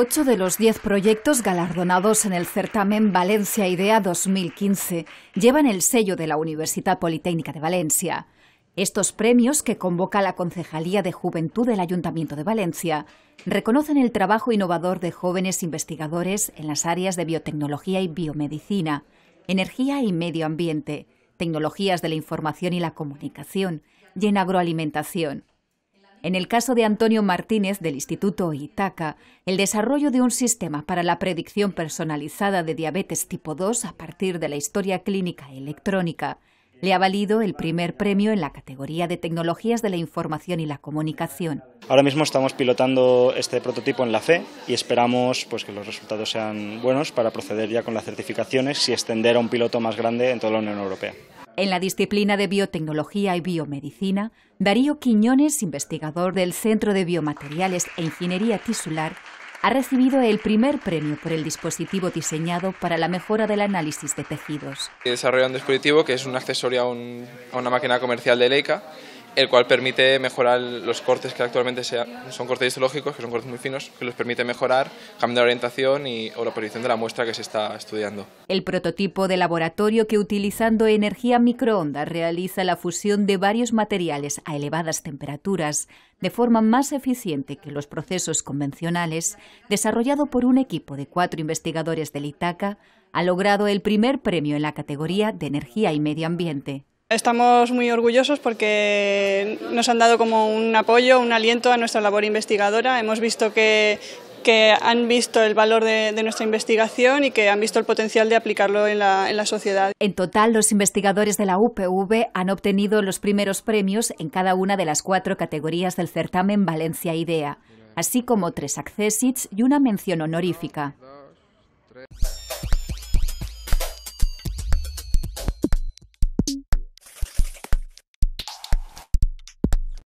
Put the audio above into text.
Ocho de los diez proyectos galardonados en el certamen Valencia Idea 2015 llevan el sello de la Universidad Politécnica de Valencia. Estos premios, que convoca la Concejalía de Juventud del Ayuntamiento de Valencia, reconocen el trabajo innovador de jóvenes investigadores en las áreas de biotecnología y biomedicina, energía y medio ambiente, tecnologías de la información y la comunicación, y en agroalimentación. En el caso de Antonio Martínez del Instituto Itaca, el desarrollo de un sistema para la predicción personalizada de diabetes tipo 2 a partir de la historia clínica electrónica le ha valido el primer premio en la categoría de tecnologías de la información y la comunicación. Ahora mismo estamos pilotando este prototipo en la FE y esperamos pues, que los resultados sean buenos para proceder ya con las certificaciones y extender a un piloto más grande en toda la Unión Europea. En la disciplina de biotecnología y biomedicina, Darío Quiñones, investigador del Centro de Biomateriales e Ingeniería Tisular, ha recibido el primer premio por el dispositivo diseñado para la mejora del análisis de tejidos. He un dispositivo que es un accesorio a una máquina comercial de Leica el cual permite mejorar los cortes que actualmente sean son cortes histológicos, que son cortes muy finos, que los permite mejorar, cambiar la orientación y, o la posición de la muestra que se está estudiando. El prototipo de laboratorio que utilizando energía microondas realiza la fusión de varios materiales a elevadas temperaturas de forma más eficiente que los procesos convencionales, desarrollado por un equipo de cuatro investigadores del ITACA, ha logrado el primer premio en la categoría de energía y medio ambiente. Estamos muy orgullosos porque nos han dado como un apoyo, un aliento a nuestra labor investigadora. Hemos visto que, han visto el valor de, nuestra investigación y que han visto el potencial de aplicarlo en la, sociedad. En total, los investigadores de la UPV han obtenido los primeros premios en cada una de las cuatro categorías del certamen Valencia IDEA, así como tres accessits y una mención honorífica.